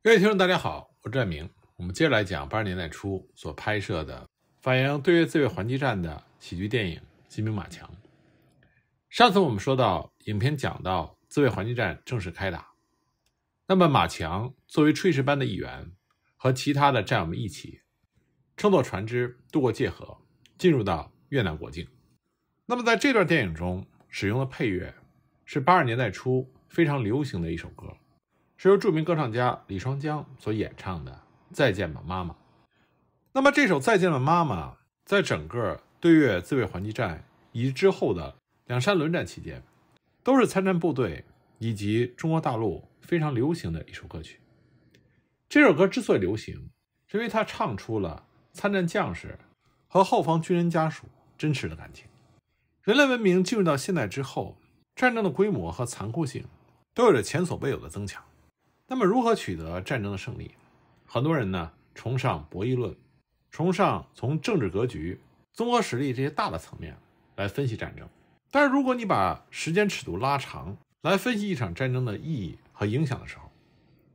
各位听众，大家好，我是战明。我们接着来讲八十年代初所拍摄的反映对越自卫还击战的喜剧电影《金兵马强》。上次我们说到，影片讲到自卫还击战正式开打，那么马强作为炊事班的一员，和其他的战友们一起乘坐船只渡过界河，进入到越南国境。那么在这段电影中使用的配乐，是八十年代初非常流行的一首歌。是由著名歌唱家李双江所演唱的《再见吧，妈妈》。那么，这首《再见了，妈妈》在整个对越自卫还击战以及之后的两山轮战期间，都是参战部队以及中国大陆非常流行的一首歌曲。这首歌之所以流行，是因为它唱出了参战将士和后方军人家属真实的感情。人类文明进入到现代之后，战争的规模和残酷性都有着前所未有的增强。那么，如何取得战争的胜利？很多人呢，崇尚博弈论，崇尚从政治格局、综合实力这些大的层面来分析战争。但是，如果你把时间尺度拉长来分析一场战争的意义和影响的时候，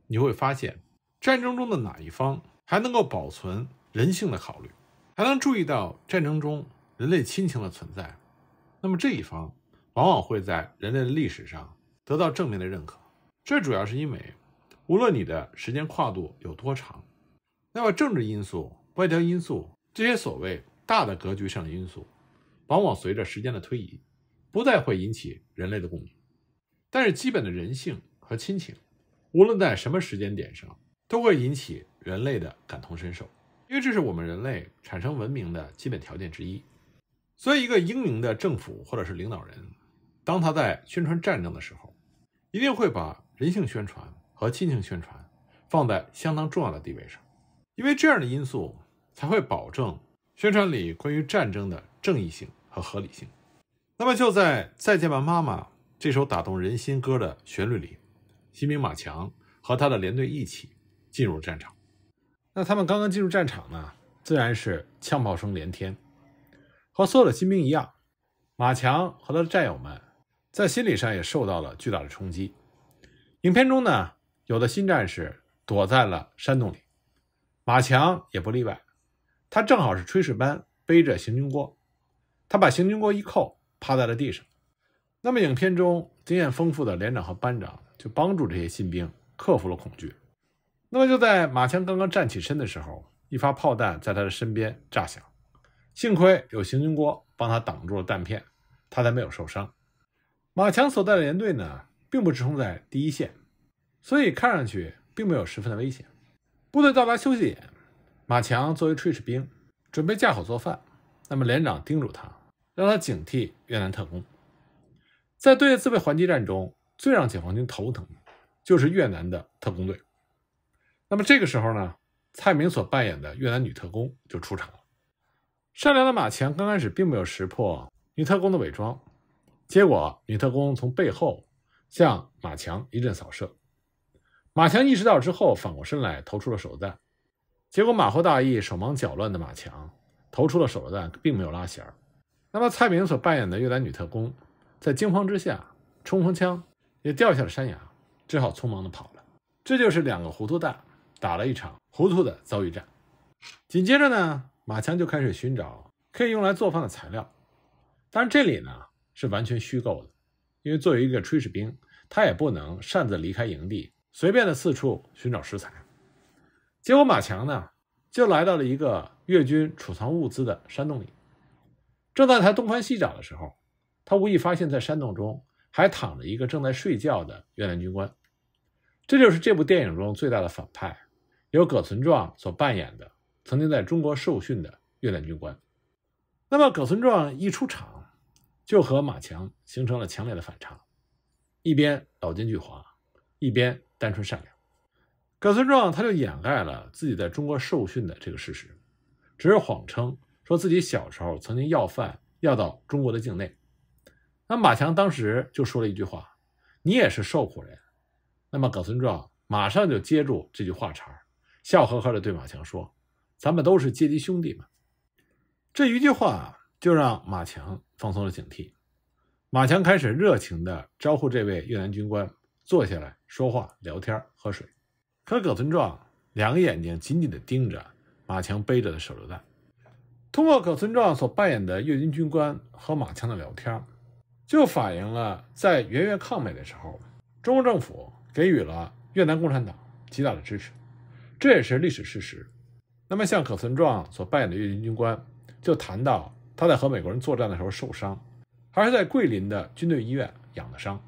你会发现，战争中的哪一方还能够保存人性的考虑，还能注意到战争中人类亲情的存在，那么这一方往往会在人类历史上得到正面的认可。这主要是因为。无论你的时间跨度有多长，那么政治因素、外交因素这些所谓大的格局上的因素，往往随着时间的推移，不再会引起人类的共鸣。但是基本的人性和亲情，无论在什么时间点上，都会引起人类的感同身受，因为这是我们人类产生文明的基本条件之一。所以，一个英明的政府或者是领导人，当他在宣传战争的时候，一定会把人性宣传。和亲情宣传放在相当重要的地位上，因为这样的因素才会保证宣传里关于战争的正义性和合理性。那么，就在《再见吧，妈妈》这首打动人心歌的旋律里，新兵马强和他的连队一起进入战场。那他们刚刚进入战场呢，自然是枪炮声连天。和所有的新兵一样，马强和他的战友们在心理上也受到了巨大的冲击。影片中呢。有的新战士躲在了山洞里，马强也不例外。他正好是炊事班，背着行军锅。他把行军锅一扣，趴在了地上。那么，影片中经验丰富的连长和班长就帮助这些新兵克服了恐惧。那么，就在马强刚刚站起身的时候，一发炮弹在他的身边炸响。幸亏有行军锅帮他挡住了弹片，他才没有受伤。马强所在的连队呢，并不冲在第一线。所以看上去并没有十分的危险。部队到达休息点，马强作为炊事兵准备架火做饭。那么连长叮嘱他，让他警惕越南特工。在对越自卫还击战中，最让解放军头疼的就是越南的特工队。那么这个时候呢，蔡明所扮演的越南女特工就出场了。善良的马强刚开始并没有识破女特工的伪装，结果女特工从背后向马强一阵扫射。马强意识到之后，反过身来投出了手榴弹，结果马虎大意、手忙脚乱的马强投出了手榴弹，并没有拉弦儿。那么蔡明所扮演的越南女特工，在惊慌之下，冲锋枪也掉下了山崖，只好匆忙的跑了。这就是两个糊涂蛋打了一场糊涂的遭遇战。紧接着呢，马强就开始寻找可以用来做饭的材料，当然这里呢是完全虚构的，因为作为一个炊事兵，他也不能擅自离开营地。随便的四处寻找食材，结果马强呢就来到了一个越军储藏物资的山洞里。正在他东翻西找的时候，他无意发现，在山洞中还躺着一个正在睡觉的越南军官。这就是这部电影中最大的反派，由葛存壮所扮演的曾经在中国受训的越南军官。那么，葛存壮一出场就和马强形成了强烈的反差，一边老奸巨猾，一边。单纯善良，葛存壮他就掩盖了自己在中国受训的这个事实，只是谎称说自己小时候曾经要饭要到中国的境内。那马强当时就说了一句话：“你也是受苦人。”那么葛存壮马上就接住这句话茬笑呵呵地对马强说：“咱们都是阶级兄弟嘛。”这一句话就让马强放松了警惕，马强开始热情地招呼这位越南军官。坐下来说话、聊天、喝水，可葛存壮两个眼睛紧紧地盯着马强背着的手榴弹。通过葛存壮所扮演的越军军官和马强的聊天，就反映了在援越抗美的时候，中国政府给予了越南共产党极大的支持，这也是历史事实。那么，像葛存壮所扮演的越军军官，就谈到他在和美国人作战的时候受伤，还是在桂林的军队医院养的伤。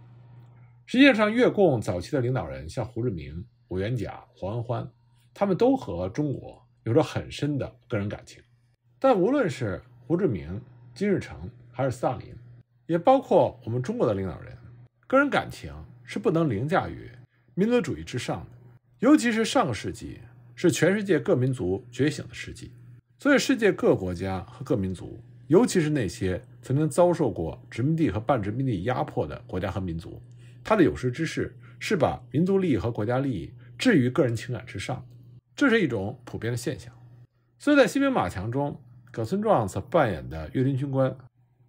实际上，越共早期的领导人像胡志明、武元甲、黄欢，他们都和中国有着很深的个人感情。但无论是胡志明、金日成，还是斯大林，也包括我们中国的领导人，个人感情是不能凌驾于民族主义之上的。尤其是上个世纪，是全世界各民族觉醒的世纪，所以世界各国家和各民族，尤其是那些曾经遭受过殖民地和半殖民地压迫的国家和民族。他的有识之士是把民族利益和国家利益置于个人情感之上，这是一种普遍的现象。所以在《西边马强》中，葛村壮所扮演的越军军官，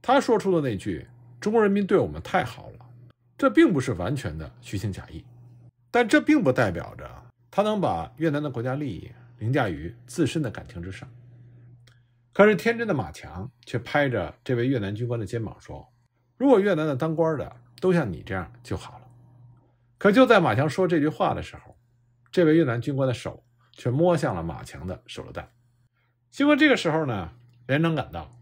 他说出的那句“中国人民对我们太好了”，这并不是完全的虚情假意，但这并不代表着他能把越南的国家利益凌驾于自身的感情之上。可是天真的马强却拍着这位越南军官的肩膀说：“如果越南的当官的……”都像你这样就好了。可就在马强说这句话的时候，这位越南军官的手却摸向了马强的手榴弹。经过这个时候呢，连长赶到，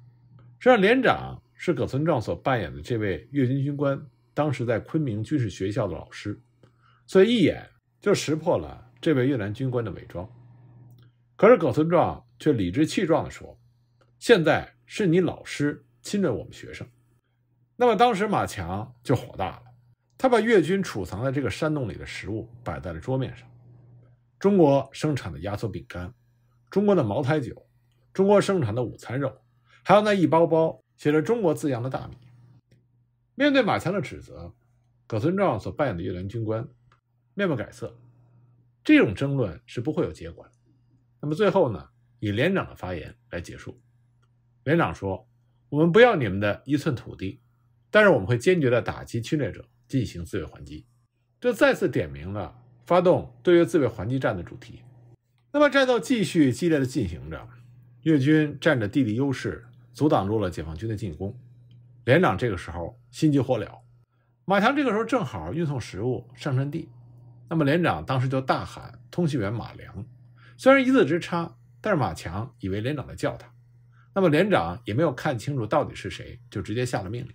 这连长是葛存壮所扮演的这位越军军官，当时在昆明军事学校的老师，所以一眼就识破了这位越南军官的伪装。可是葛存壮却理直气壮地说：“现在是你老师侵略我们学生。”那么当时马强就火大了，他把越军储藏在这个山洞里的食物摆在了桌面上，中国生产的压缩饼干，中国的茅台酒，中国生产的午餐肉，还有那一包包写着“中国”字样的大米。面对马强的指责，葛存壮所扮演的越南军官面不改色，这种争论是不会有结果的。那么最后呢，以连长的发言来结束。连长说：“我们不要你们的一寸土地。”但是我们会坚决地打击侵略者，进行自卫还击，这再次点明了发动对越自卫还击战的主题。那么战斗继续激烈地进行着，越军占着地理优势，阻挡住了解放军的进攻。连长这个时候心急火燎，马强这个时候正好运送食物上阵地，那么连长当时就大喊：“通讯员马良，虽然一字之差，但是马强以为连长在叫他，那么连长也没有看清楚到底是谁，就直接下了命令。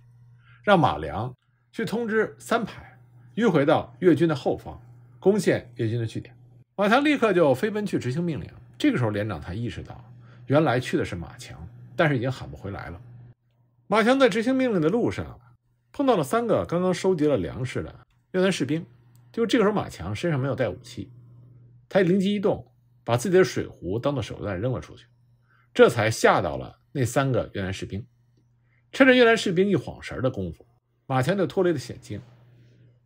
让马良去通知三排，迂回到越军的后方，攻陷越军的据点。马强立刻就飞奔去执行命令。这个时候，连长才意识到，原来去的是马强，但是已经喊不回来了。马强在执行命令的路上，碰到了三个刚刚收集了粮食的越南士兵。就这个时候，马强身上没有带武器，他灵机一动，把自己的水壶当做手榴弹扔了出去，这才吓到了那三个越南士兵。趁着越南士兵一晃神的功夫，马强就脱离了险境。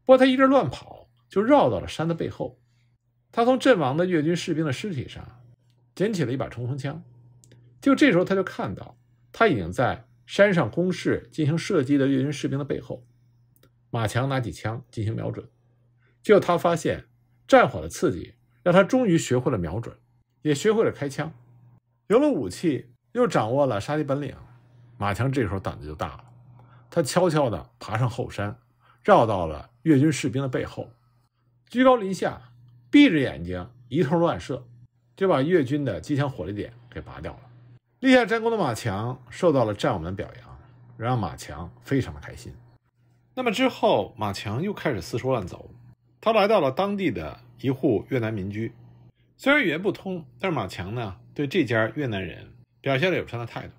不过他一阵乱跑，就绕到了山的背后。他从阵亡的越军士兵的尸体上捡起了一把冲锋枪。就这时候，他就看到他已经在山上工事进行射击的越军士兵的背后。马强拿起枪进行瞄准。就他发现战火的刺激，让他终于学会了瞄准，也学会了开枪。有了武器，又掌握了杀敌本领。马强这时候胆子就大了，他悄悄地爬上后山，绕到了越军士兵的背后，居高临下，闭着眼睛一通乱射，就把越军的机枪火力点给拔掉了。立下战功的马强受到了战友们表扬，让马强非常的开心。那么之后，马强又开始四处乱走，他来到了当地的一户越南民居，虽然语言不通，但是马强呢对这家越南人表现了友善的态度。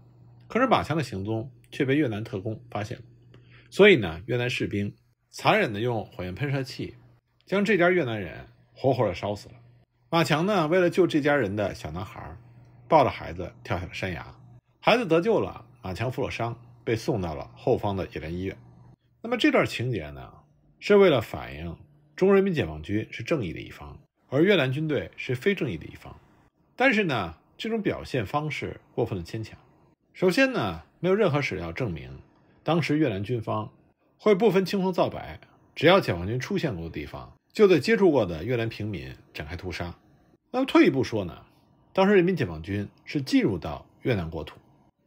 可是马强的行踪却被越南特工发现了，所以呢，越南士兵残忍的用火焰喷射器将这家越南人活活的烧死了。马强呢，为了救这家人的小男孩，抱着孩子跳下了山崖，孩子得救了。马强负了伤，被送到了后方的野战医院。那么这段情节呢，是为了反映中人民解放军是正义的一方，而越南军队是非正义的一方。但是呢，这种表现方式过分的牵强。首先呢，没有任何史料证明，当时越南军方会不分青红皂白，只要解放军出现过的地方，就对接触过的越南平民展开屠杀。那么退一步说呢，当时人民解放军是进入到越南国土，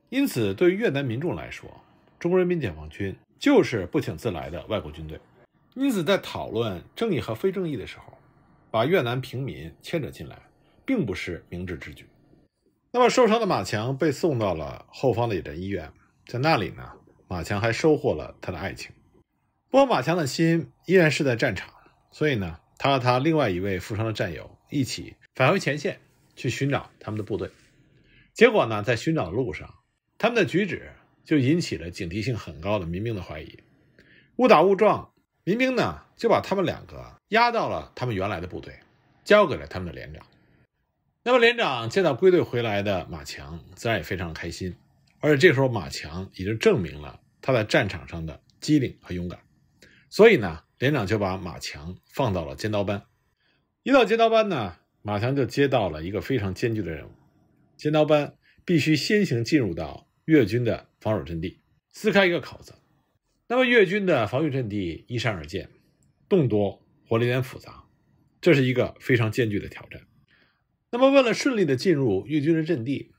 因此对于越南民众来说，中国人民解放军就是不请自来的外国军队。因此，在讨论正义和非正义的时候，把越南平民牵扯进来，并不是明智之举。那么受伤的马强被送到了后方的一家医院，在那里呢，马强还收获了他的爱情。不过马强的心依然是在战场，所以呢，他和他另外一位负伤的战友一起返回前线去寻找他们的部队。结果呢，在寻找的路上，他们的举止就引起了警惕性很高的民兵的怀疑，误打误撞，民兵呢就把他们两个押到了他们原来的部队，交给了他们的连长。那么，连长见到归队回来的马强，自然也非常开心。而且这时候，马强已经证明了他在战场上的机灵和勇敢，所以呢，连长就把马强放到了尖刀班。一到尖刀班呢，马强就接到了一个非常艰巨的任务：尖刀班必须先行进入到越军的防守阵地，撕开一个口子。那么，越军的防御阵地依山而建，洞多，火力点复杂，这是一个非常艰巨的挑战。那么为了顺利的进入越军的阵地，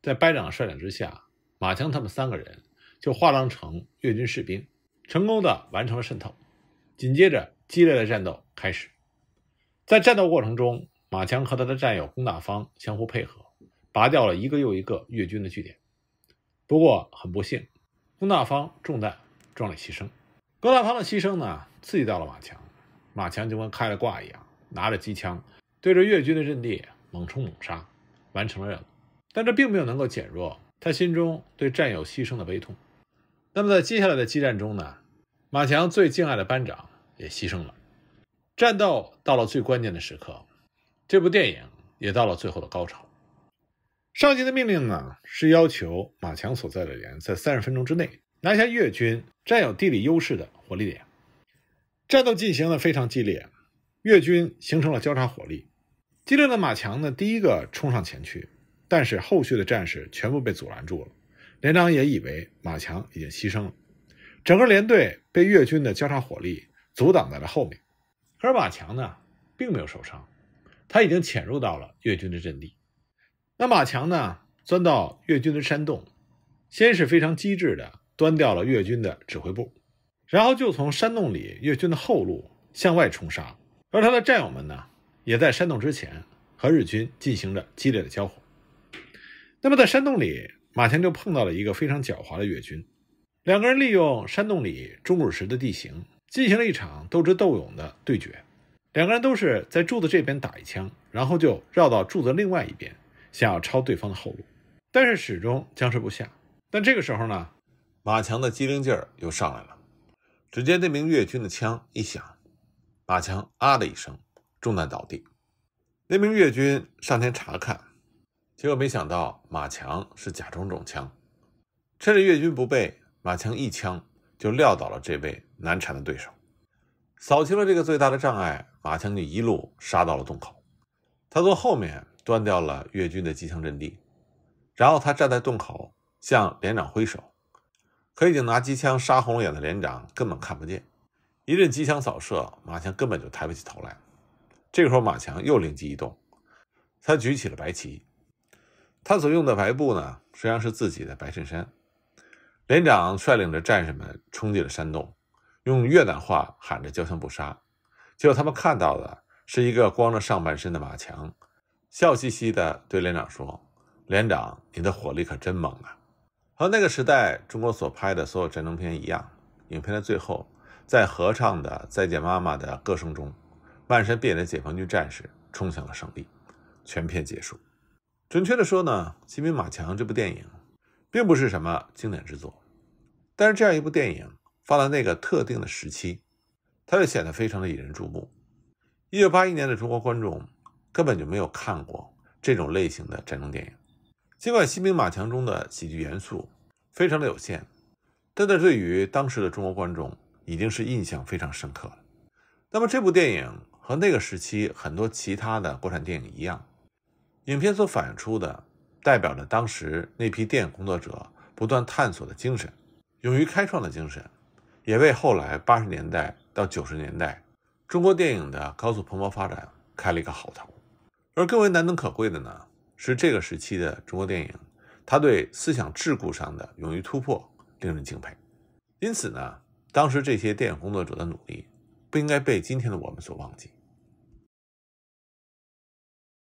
在班长率领之下，马强他们三个人就化妆成越军士兵，成功的完成了渗透。紧接着激烈的战斗开始，在战斗过程中，马强和他的战友龚大方相互配合，拔掉了一个又一个越军的据点。不过很不幸，龚大方中弹壮烈牺牲。龚大方的牺牲呢，刺激到了马强，马强就跟开了挂一样，拿着机枪对着越军的阵地。猛冲猛杀，完成了任务，但这并没有能够减弱他心中对战友牺牲的悲痛。那么，在接下来的激战中呢？马强最敬爱的班长也牺牲了。战斗到了最关键的时刻，这部电影也到了最后的高潮。上级的命令呢，是要求马强所在的连在三十分钟之内拿下越军占有地理优势的火力点。战斗进行的非常激烈，越军形成了交叉火力。激烈的马强呢，第一个冲上前去，但是后续的战士全部被阻拦住了。连长也以为马强已经牺牲了，整个连队被越军的交叉火力阻挡在了后面。可是马强呢，并没有受伤，他已经潜入到了越军的阵地。那马强呢，钻到越军的山洞，先是非常机智的端掉了越军的指挥部，然后就从山洞里越军的后路向外冲杀。而他的战友们呢？也在山洞之前和日军进行着激烈的交火。那么在山洞里，马强就碰到了一个非常狡猾的越军，两个人利用山洞里钟乳石的地形，进行了一场斗智斗勇的对决。两个人都是在柱子这边打一枪，然后就绕到柱子另外一边，想要抄对方的后路，但是始终僵持不下。但这个时候呢，马强的机灵劲儿又上来了。只见那名越军的枪一响，马强啊的一声。中弹倒地，那名越军上前查看，结果没想到马强是假装中枪，趁着越军不备，马强一枪就撂倒了这位难缠的对手，扫清了这个最大的障碍，马强就一路杀到了洞口。他从后面端掉了越军的机枪阵地，然后他站在洞口向连长挥手，可已经拿机枪杀红了眼的连长根本看不见，一阵机枪扫射，马强根本就抬不起头来。这时候，马强又灵机一动，他举起了白旗。他所用的白布呢，实际上是自己的白衬衫。连长率领着战士们冲进了山洞，用越南话喊着“交枪不杀”。结果他们看到的是一个光着上半身的马强，笑嘻嘻的对连长说：“连长，你的火力可真猛啊！”和那个时代中国所拍的所有战争片一样，影片的最后，在合唱的《再见妈妈》的歌声中。漫山遍野的解放军战士冲向了胜利，全片结束。准确地说呢，《新兵马强》这部电影并不是什么经典之作，但是这样一部电影放在那个特定的时期，它就显得非常的引人注目。一九八一年的中国观众根本就没有看过这种类型的战争电影，尽管《新兵马强》中的喜剧元素非常的有限，但在对于当时的中国观众已经是印象非常深刻了。那么这部电影。和那个时期很多其他的国产电影一样，影片所反映出的，代表了当时那批电影工作者不断探索的精神，勇于开创的精神，也为后来八十年代到九十年代中国电影的高速蓬勃发展开了一个好头。而更为难能可贵的呢，是这个时期的中国电影，它对思想桎梏上的勇于突破，令人敬佩。因此呢，当时这些电影工作者的努力，不应该被今天的我们所忘记。